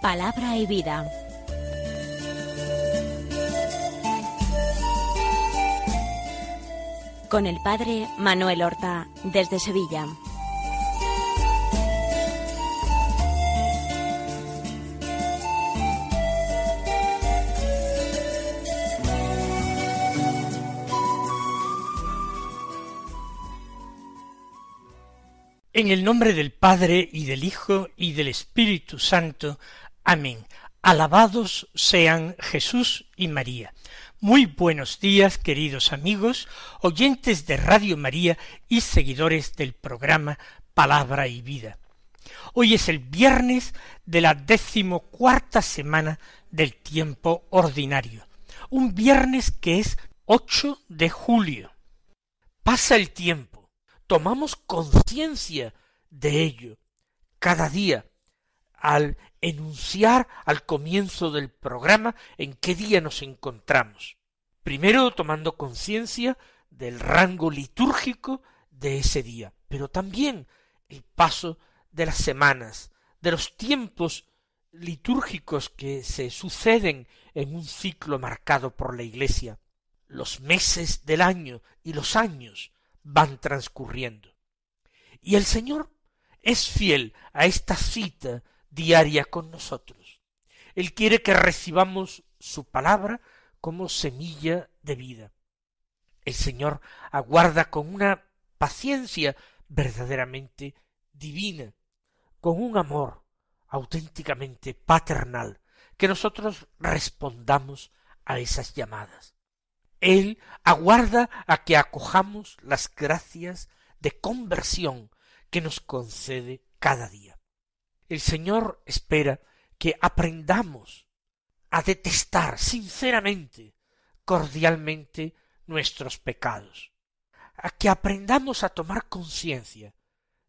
Palabra y vida. Con el padre Manuel Horta, desde Sevilla. En el nombre del Padre y del Hijo y del Espíritu Santo. Amén. Alabados sean Jesús y María. Muy buenos días, queridos amigos, oyentes de Radio María y seguidores del programa Palabra y Vida. Hoy es el viernes de la decimocuarta semana del tiempo ordinario, un viernes que es 8 de julio. Pasa el tiempo, tomamos conciencia de ello. Cada día al enunciar al comienzo del programa en qué día nos encontramos. Primero tomando conciencia del rango litúrgico de ese día, pero también el paso de las semanas, de los tiempos litúrgicos que se suceden en un ciclo marcado por la Iglesia. Los meses del año y los años van transcurriendo. Y el Señor es fiel a esta cita diaria con nosotros. Él quiere que recibamos su palabra como semilla de vida. El Señor aguarda con una paciencia verdaderamente divina, con un amor auténticamente paternal, que nosotros respondamos a esas llamadas. Él aguarda a que acojamos las gracias de conversión que nos concede cada día. El Señor espera que aprendamos a detestar sinceramente, cordialmente, nuestros pecados, a que aprendamos a tomar conciencia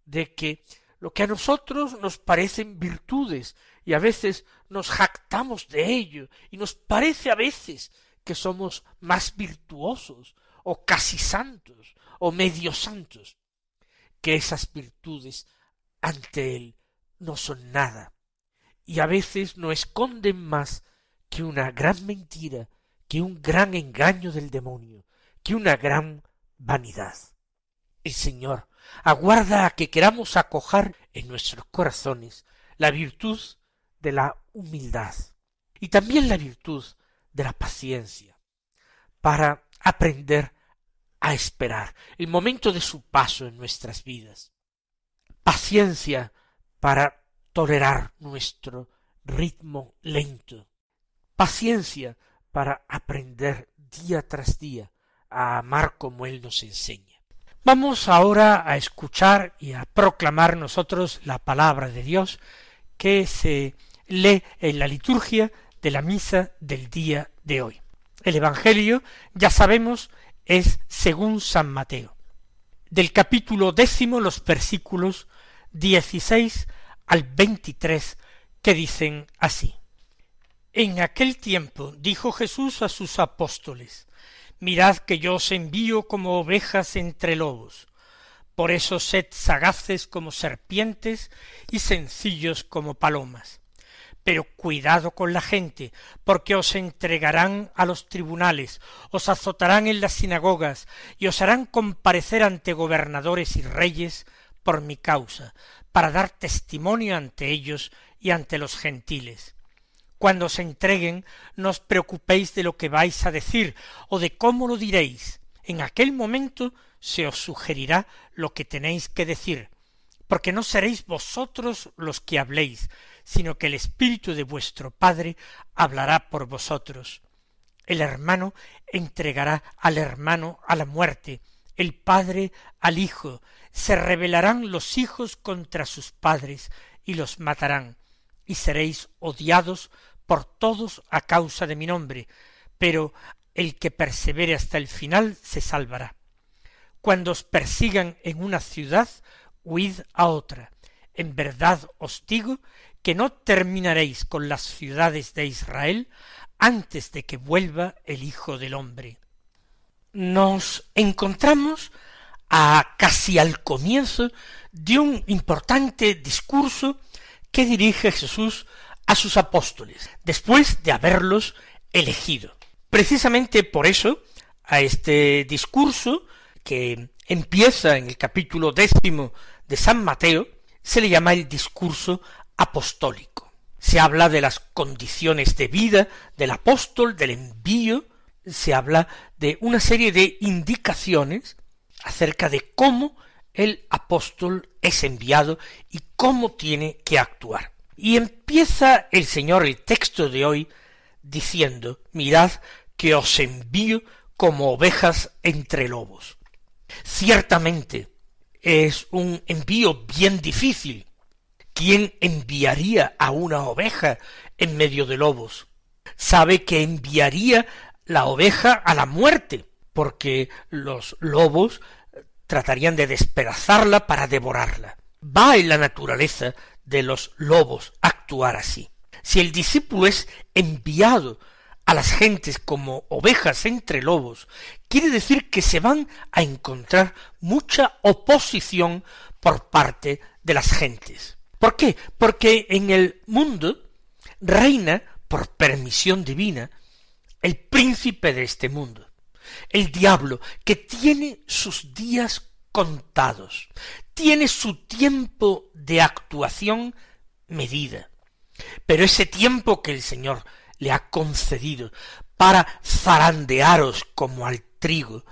de que lo que a nosotros nos parecen virtudes y a veces nos jactamos de ello y nos parece a veces que somos más virtuosos o casi santos o medio santos que esas virtudes ante Él no son nada, y a veces no esconden más que una gran mentira, que un gran engaño del demonio, que una gran vanidad. El Señor aguarda a que queramos acojar en nuestros corazones la virtud de la humildad y también la virtud de la paciencia para aprender a esperar el momento de su paso en nuestras vidas. Paciencia para tolerar nuestro ritmo lento, paciencia para aprender día tras día a amar como Él nos enseña. Vamos ahora a escuchar y a proclamar nosotros la palabra de Dios que se lee en la liturgia de la misa del día de hoy. El Evangelio, ya sabemos, es según San Mateo. Del capítulo décimo los versículos 16 al 23, que dicen así. En aquel tiempo dijo Jesús a sus apóstoles, Mirad que yo os envío como ovejas entre lobos. Por eso sed sagaces como serpientes y sencillos como palomas. Pero cuidado con la gente, porque os entregarán a los tribunales, os azotarán en las sinagogas y os harán comparecer ante gobernadores y reyes por mi causa, para dar testimonio ante ellos y ante los gentiles. Cuando se entreguen, no os preocupéis de lo que vais a decir o de cómo lo diréis. En aquel momento se os sugerirá lo que tenéis que decir, porque no seréis vosotros los que habléis, sino que el Espíritu de vuestro Padre hablará por vosotros. El hermano entregará al hermano a la muerte, el Padre al Hijo, se rebelarán los hijos contra sus padres y los matarán, y seréis odiados por todos a causa de mi nombre, pero el que persevere hasta el final se salvará. Cuando os persigan en una ciudad, huid a otra. En verdad os digo que no terminaréis con las ciudades de Israel antes de que vuelva el Hijo del Hombre nos encontramos a casi al comienzo de un importante discurso que dirige Jesús a sus apóstoles, después de haberlos elegido. Precisamente por eso, a este discurso, que empieza en el capítulo décimo de San Mateo, se le llama el discurso apostólico. Se habla de las condiciones de vida del apóstol, del envío, se habla de una serie de indicaciones acerca de cómo el apóstol es enviado y cómo tiene que actuar. Y empieza el Señor el texto de hoy diciendo, mirad que os envío como ovejas entre lobos. Ciertamente es un envío bien difícil. ¿Quién enviaría a una oveja en medio de lobos? Sabe que enviaría la oveja a la muerte, porque los lobos tratarían de despedazarla para devorarla. Va en la naturaleza de los lobos actuar así. Si el discípulo es enviado a las gentes como ovejas entre lobos, quiere decir que se van a encontrar mucha oposición por parte de las gentes. ¿Por qué? Porque en el mundo reina, por permisión divina, el príncipe de este mundo, el diablo que tiene sus días contados, tiene su tiempo de actuación medida. Pero ese tiempo que el Señor le ha concedido para zarandearos como al trigo,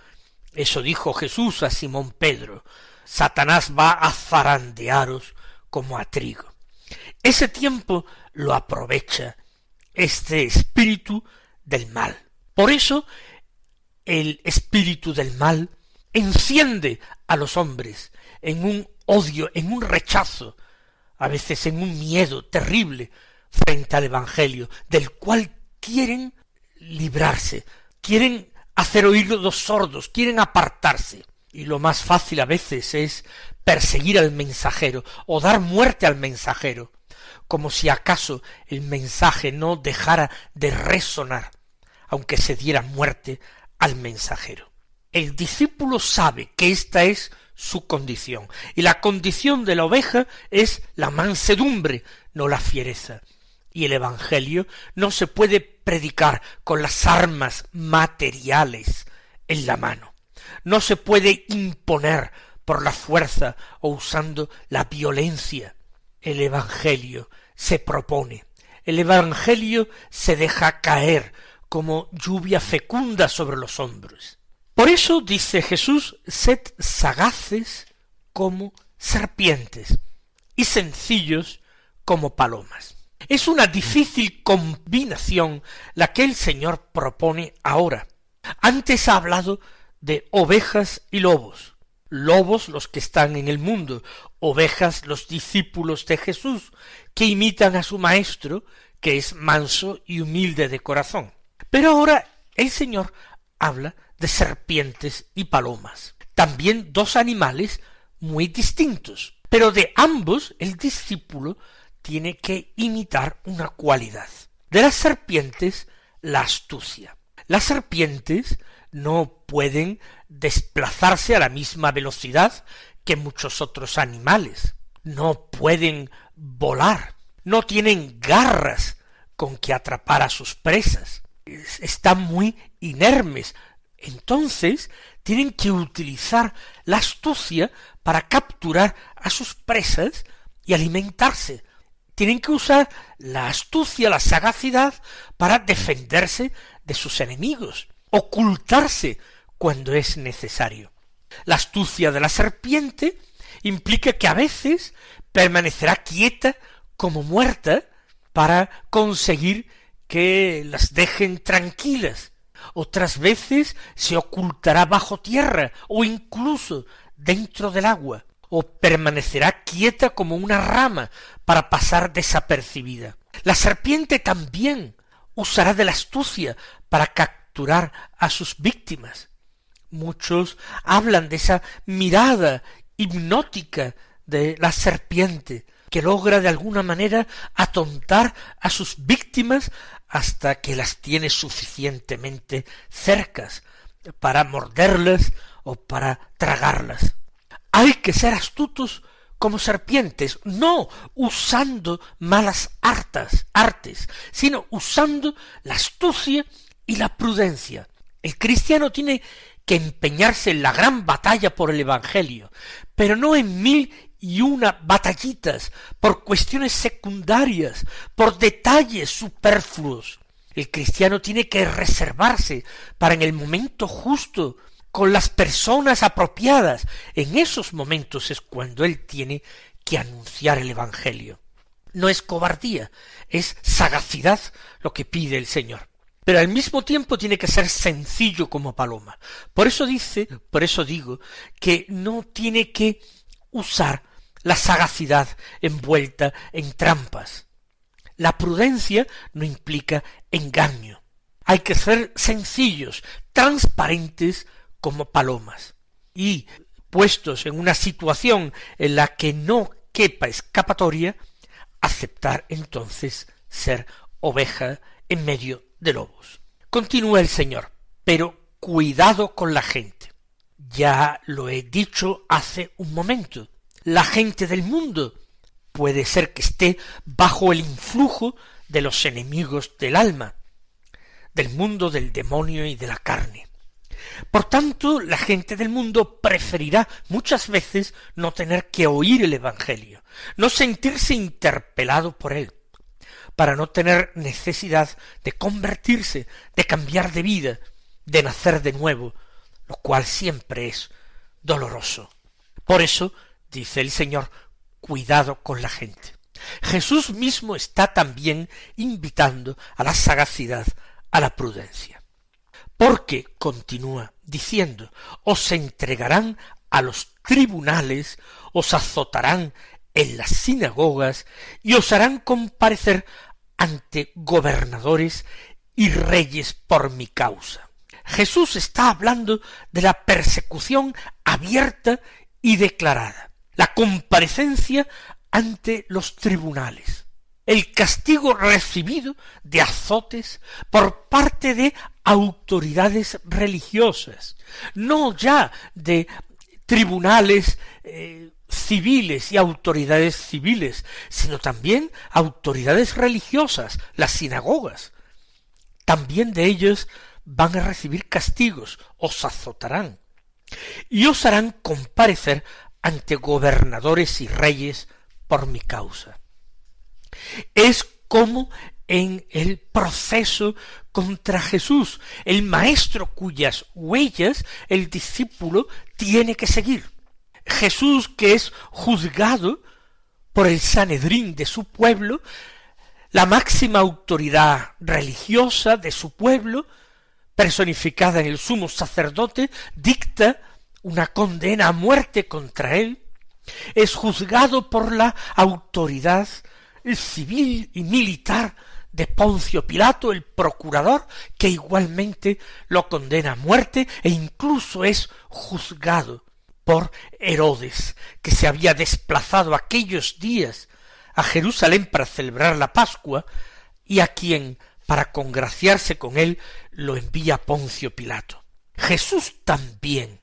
eso dijo Jesús a Simón Pedro, Satanás va a zarandearos como a trigo. Ese tiempo lo aprovecha este espíritu del mal. Por eso el espíritu del mal enciende a los hombres en un odio, en un rechazo, a veces en un miedo terrible frente al Evangelio, del cual quieren librarse, quieren hacer oír los sordos, quieren apartarse. Y lo más fácil a veces es perseguir al mensajero o dar muerte al mensajero, como si acaso el mensaje no dejara de resonar aunque se diera muerte al mensajero. El discípulo sabe que esta es su condición, y la condición de la oveja es la mansedumbre, no la fiereza. Y el Evangelio no se puede predicar con las armas materiales en la mano. No se puede imponer por la fuerza o usando la violencia. El Evangelio se propone. El Evangelio se deja caer como lluvia fecunda sobre los hombros. Por eso dice Jesús, sed sagaces como serpientes y sencillos como palomas. Es una difícil combinación la que el Señor propone ahora. Antes ha hablado de ovejas y lobos. Lobos los que están en el mundo, ovejas los discípulos de Jesús, que imitan a su Maestro, que es manso y humilde de corazón. Pero ahora el Señor habla de serpientes y palomas. También dos animales muy distintos. Pero de ambos el discípulo tiene que imitar una cualidad. De las serpientes, la astucia. Las serpientes no pueden desplazarse a la misma velocidad que muchos otros animales. No pueden volar. No tienen garras con que atrapar a sus presas están muy inermes. Entonces tienen que utilizar la astucia para capturar a sus presas y alimentarse. Tienen que usar la astucia, la sagacidad para defenderse de sus enemigos, ocultarse cuando es necesario. La astucia de la serpiente implica que a veces permanecerá quieta como muerta para conseguir que las dejen tranquilas. Otras veces se ocultará bajo tierra o incluso dentro del agua, o permanecerá quieta como una rama para pasar desapercibida. La serpiente también usará de la astucia para capturar a sus víctimas. Muchos hablan de esa mirada hipnótica de la serpiente, que logra de alguna manera atontar a sus víctimas hasta que las tiene suficientemente cercas para morderlas o para tragarlas. Hay que ser astutos como serpientes, no usando malas artes, sino usando la astucia y la prudencia. El cristiano tiene que empeñarse en la gran batalla por el Evangelio, pero no en mil y una batallitas por cuestiones secundarias, por detalles superfluos. El cristiano tiene que reservarse para en el momento justo, con las personas apropiadas. En esos momentos es cuando él tiene que anunciar el Evangelio. No es cobardía, es sagacidad lo que pide el Señor. Pero al mismo tiempo tiene que ser sencillo como paloma. Por eso dice, por eso digo, que no tiene que usar la sagacidad envuelta en trampas. La prudencia no implica engaño. Hay que ser sencillos, transparentes como palomas. Y puestos en una situación en la que no quepa escapatoria, aceptar entonces ser oveja en medio de lobos. Continúa el Señor, pero cuidado con la gente. Ya lo he dicho hace un momento la gente del mundo puede ser que esté bajo el influjo de los enemigos del alma, del mundo del demonio y de la carne. Por tanto, la gente del mundo preferirá muchas veces no tener que oír el Evangelio, no sentirse interpelado por él, para no tener necesidad de convertirse, de cambiar de vida, de nacer de nuevo, lo cual siempre es doloroso. Por eso dice el Señor, cuidado con la gente. Jesús mismo está también invitando a la sagacidad, a la prudencia. Porque, continúa diciendo, os entregarán a los tribunales, os azotarán en las sinagogas y os harán comparecer ante gobernadores y reyes por mi causa. Jesús está hablando de la persecución abierta y declarada la comparecencia ante los tribunales, el castigo recibido de azotes por parte de autoridades religiosas, no ya de tribunales eh, civiles y autoridades civiles, sino también autoridades religiosas, las sinagogas. También de ellos van a recibir castigos, os azotarán y os harán comparecer ante gobernadores y reyes por mi causa. Es como en el proceso contra Jesús, el maestro cuyas huellas el discípulo tiene que seguir. Jesús que es juzgado por el Sanedrín de su pueblo, la máxima autoridad religiosa de su pueblo, personificada en el sumo sacerdote, dicta una condena a muerte contra él, es juzgado por la autoridad civil y militar de Poncio Pilato, el procurador, que igualmente lo condena a muerte e incluso es juzgado por Herodes, que se había desplazado aquellos días a Jerusalén para celebrar la Pascua y a quien, para congraciarse con él, lo envía Poncio Pilato. Jesús también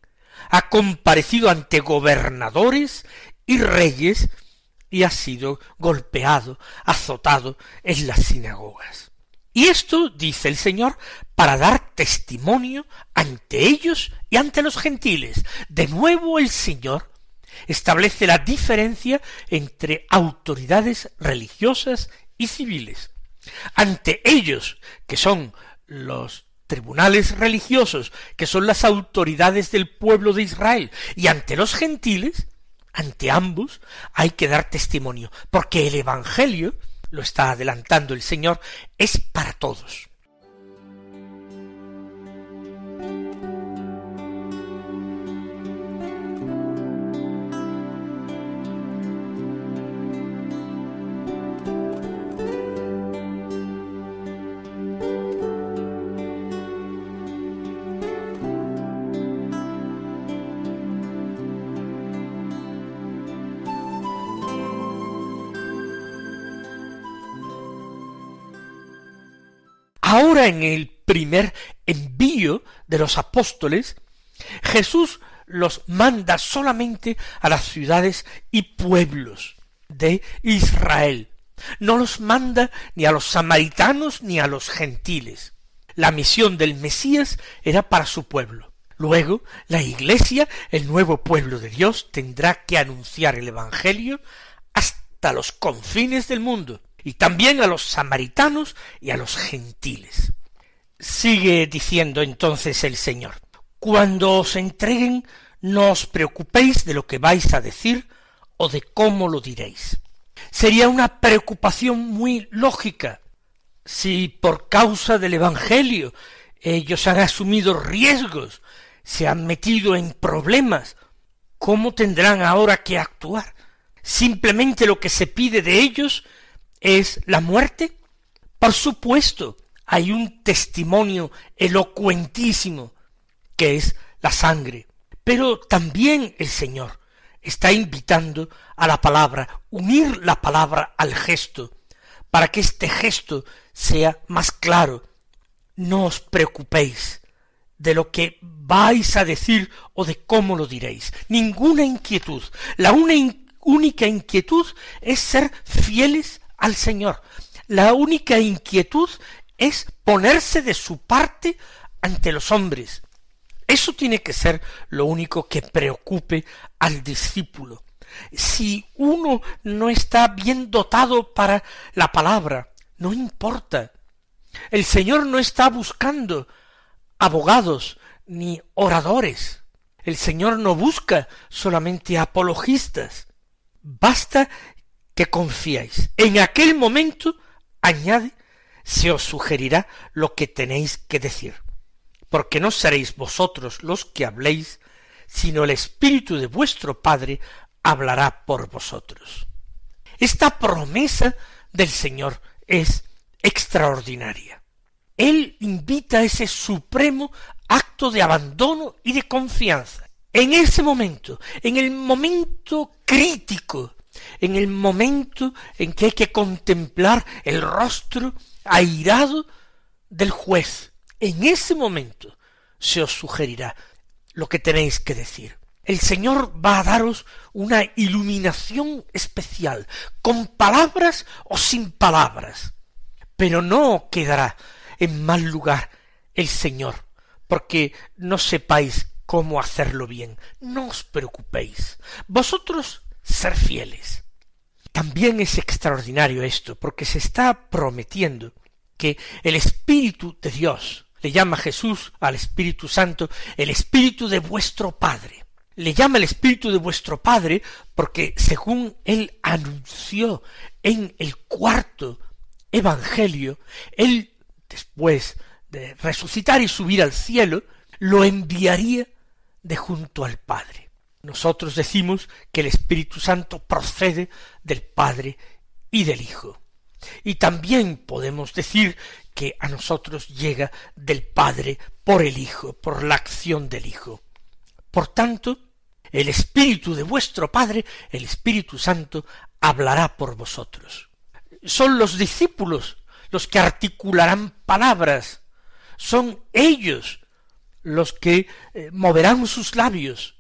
ha comparecido ante gobernadores y reyes y ha sido golpeado, azotado en las sinagogas. Y esto, dice el Señor, para dar testimonio ante ellos y ante los gentiles. De nuevo el Señor establece la diferencia entre autoridades religiosas y civiles. Ante ellos, que son los tribunales religiosos, que son las autoridades del pueblo de Israel, y ante los gentiles, ante ambos, hay que dar testimonio, porque el Evangelio, lo está adelantando el Señor, es para todos. Ahora en el primer envío de los apóstoles, Jesús los manda solamente a las ciudades y pueblos de Israel. No los manda ni a los samaritanos ni a los gentiles. La misión del Mesías era para su pueblo. Luego, la Iglesia, el nuevo pueblo de Dios, tendrá que anunciar el Evangelio hasta los confines del mundo, y también a los samaritanos y a los gentiles. Sigue diciendo entonces el Señor, cuando os entreguen, no os preocupéis de lo que vais a decir o de cómo lo diréis. Sería una preocupación muy lógica si por causa del Evangelio ellos han asumido riesgos, se han metido en problemas, ¿cómo tendrán ahora que actuar? Simplemente lo que se pide de ellos es la muerte? Por supuesto, hay un testimonio elocuentísimo que es la sangre. Pero también el Señor está invitando a la palabra, unir la palabra al gesto, para que este gesto sea más claro. No os preocupéis de lo que vais a decir o de cómo lo diréis. Ninguna inquietud. La única inquietud es ser fieles al Señor. La única inquietud es ponerse de su parte ante los hombres. Eso tiene que ser lo único que preocupe al discípulo. Si uno no está bien dotado para la palabra, no importa. El Señor no está buscando abogados ni oradores. El Señor no busca solamente apologistas. Basta que confiáis. En aquel momento, añade, se os sugerirá lo que tenéis que decir, porque no seréis vosotros los que habléis, sino el Espíritu de vuestro Padre hablará por vosotros. Esta promesa del Señor es extraordinaria. Él invita a ese supremo acto de abandono y de confianza. En ese momento, en el momento crítico en el momento en que hay que contemplar el rostro airado del juez. En ese momento se os sugerirá lo que tenéis que decir. El Señor va a daros una iluminación especial, con palabras o sin palabras. Pero no quedará en mal lugar el Señor, porque no sepáis cómo hacerlo bien. No os preocupéis. Vosotros ser fieles. También es extraordinario esto, porque se está prometiendo que el Espíritu de Dios, le llama Jesús al Espíritu Santo, el Espíritu de vuestro Padre. Le llama el Espíritu de vuestro Padre porque según él anunció en el cuarto Evangelio, él después de resucitar y subir al cielo, lo enviaría de junto al Padre. Nosotros decimos que el Espíritu Santo procede del Padre y del Hijo. Y también podemos decir que a nosotros llega del Padre por el Hijo, por la acción del Hijo. Por tanto, el Espíritu de vuestro Padre, el Espíritu Santo, hablará por vosotros. Son los discípulos los que articularán palabras, son ellos los que eh, moverán sus labios,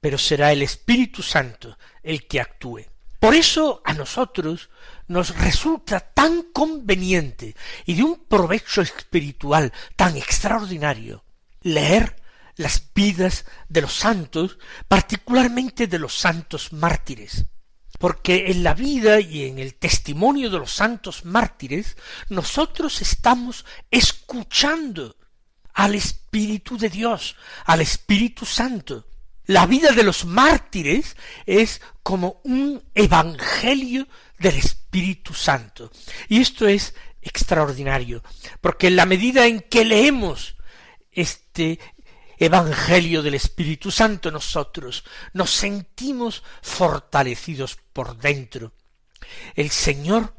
pero será el Espíritu Santo el que actúe. Por eso a nosotros nos resulta tan conveniente y de un provecho espiritual tan extraordinario leer las vidas de los santos, particularmente de los santos mártires. Porque en la vida y en el testimonio de los santos mártires nosotros estamos escuchando al Espíritu de Dios, al Espíritu Santo, la vida de los mártires es como un evangelio del Espíritu Santo. Y esto es extraordinario, porque en la medida en que leemos este Evangelio del Espíritu Santo nosotros nos sentimos fortalecidos por dentro. El Señor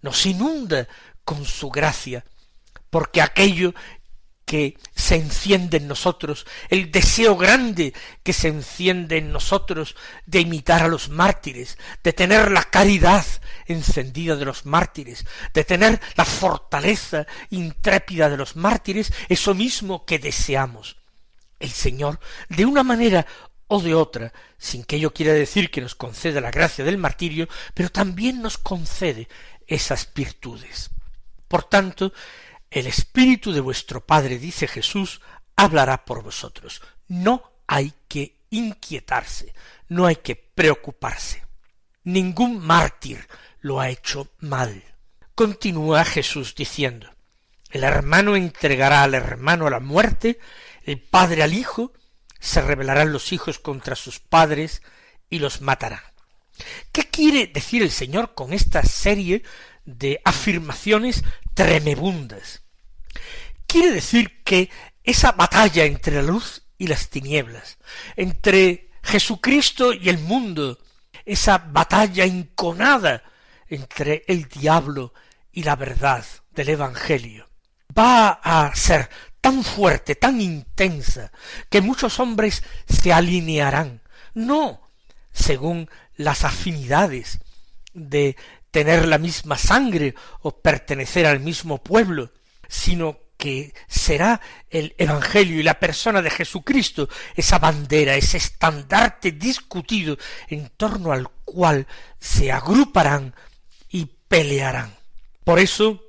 nos inunda con su gracia, porque aquello que se enciende en nosotros, el deseo grande que se enciende en nosotros de imitar a los mártires, de tener la caridad encendida de los mártires, de tener la fortaleza intrépida de los mártires, eso mismo que deseamos. El Señor, de una manera o de otra, sin que ello quiera decir que nos conceda la gracia del martirio, pero también nos concede esas virtudes. Por tanto, el Espíritu de vuestro Padre, dice Jesús, hablará por vosotros. No hay que inquietarse, no hay que preocuparse. Ningún mártir lo ha hecho mal. Continúa Jesús diciendo, el hermano entregará al hermano a la muerte, el padre al hijo, se rebelarán los hijos contra sus padres y los matará. ¿Qué quiere decir el Señor con esta serie de afirmaciones tremebundas. Quiere decir que esa batalla entre la luz y las tinieblas, entre Jesucristo y el mundo, esa batalla inconada entre el diablo y la verdad del Evangelio, va a ser tan fuerte, tan intensa, que muchos hombres se alinearán, no según las afinidades de tener la misma sangre o pertenecer al mismo pueblo, sino que será el Evangelio y la persona de Jesucristo esa bandera, ese estandarte discutido en torno al cual se agruparán y pelearán. Por eso,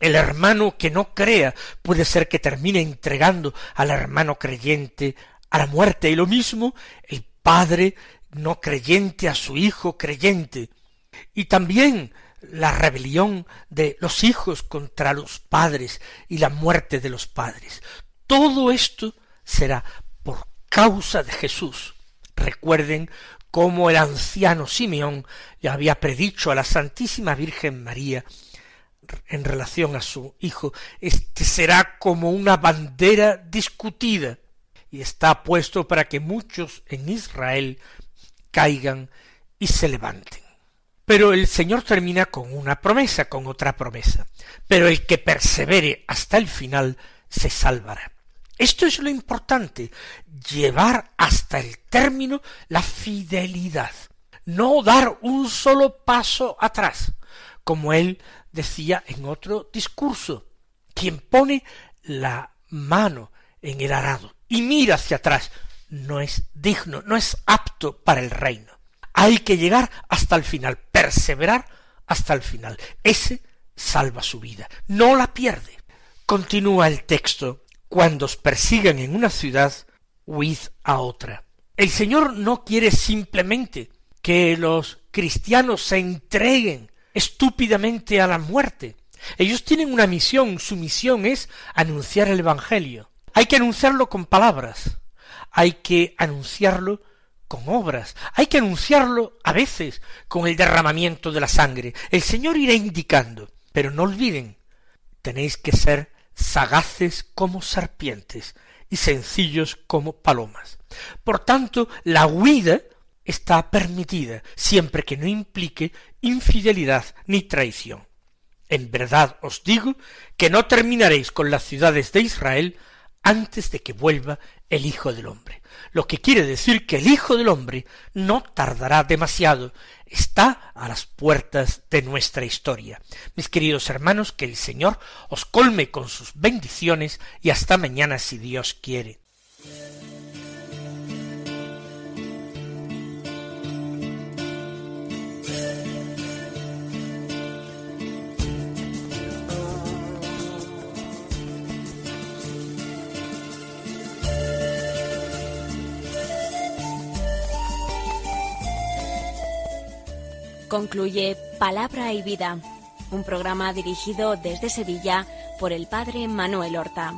el hermano que no crea puede ser que termine entregando al hermano creyente a la muerte y lo mismo el padre no creyente a su hijo creyente. Y también la rebelión de los hijos contra los padres y la muerte de los padres. Todo esto será por causa de Jesús. Recuerden cómo el anciano Simeón ya había predicho a la Santísima Virgen María en relación a su hijo, este será como una bandera discutida y está puesto para que muchos en Israel caigan y se levanten. Pero el Señor termina con una promesa, con otra promesa. Pero el que persevere hasta el final se salvará. Esto es lo importante, llevar hasta el término la fidelidad, no dar un solo paso atrás, como él decía en otro discurso, quien pone la mano en el arado y mira hacia atrás, no es digno, no es apto para el reino. Hay que llegar hasta el final, perseverar hasta el final. Ese salva su vida, no la pierde. Continúa el texto, cuando os persigan en una ciudad, huid a otra. El Señor no quiere simplemente que los cristianos se entreguen estúpidamente a la muerte. Ellos tienen una misión, su misión es anunciar el Evangelio. Hay que anunciarlo con palabras, hay que anunciarlo con obras, hay que anunciarlo a veces con el derramamiento de la sangre. El Señor irá indicando, pero no olviden, tenéis que ser sagaces como serpientes y sencillos como palomas. Por tanto, la huida está permitida siempre que no implique infidelidad ni traición. En verdad os digo que no terminaréis con las ciudades de Israel antes de que vuelva el Hijo del Hombre. Lo que quiere decir que el Hijo del Hombre no tardará demasiado, está a las puertas de nuestra historia. Mis queridos hermanos, que el Señor os colme con sus bendiciones y hasta mañana si Dios quiere. concluye Palabra y Vida, un programa dirigido desde Sevilla por el padre Manuel Horta.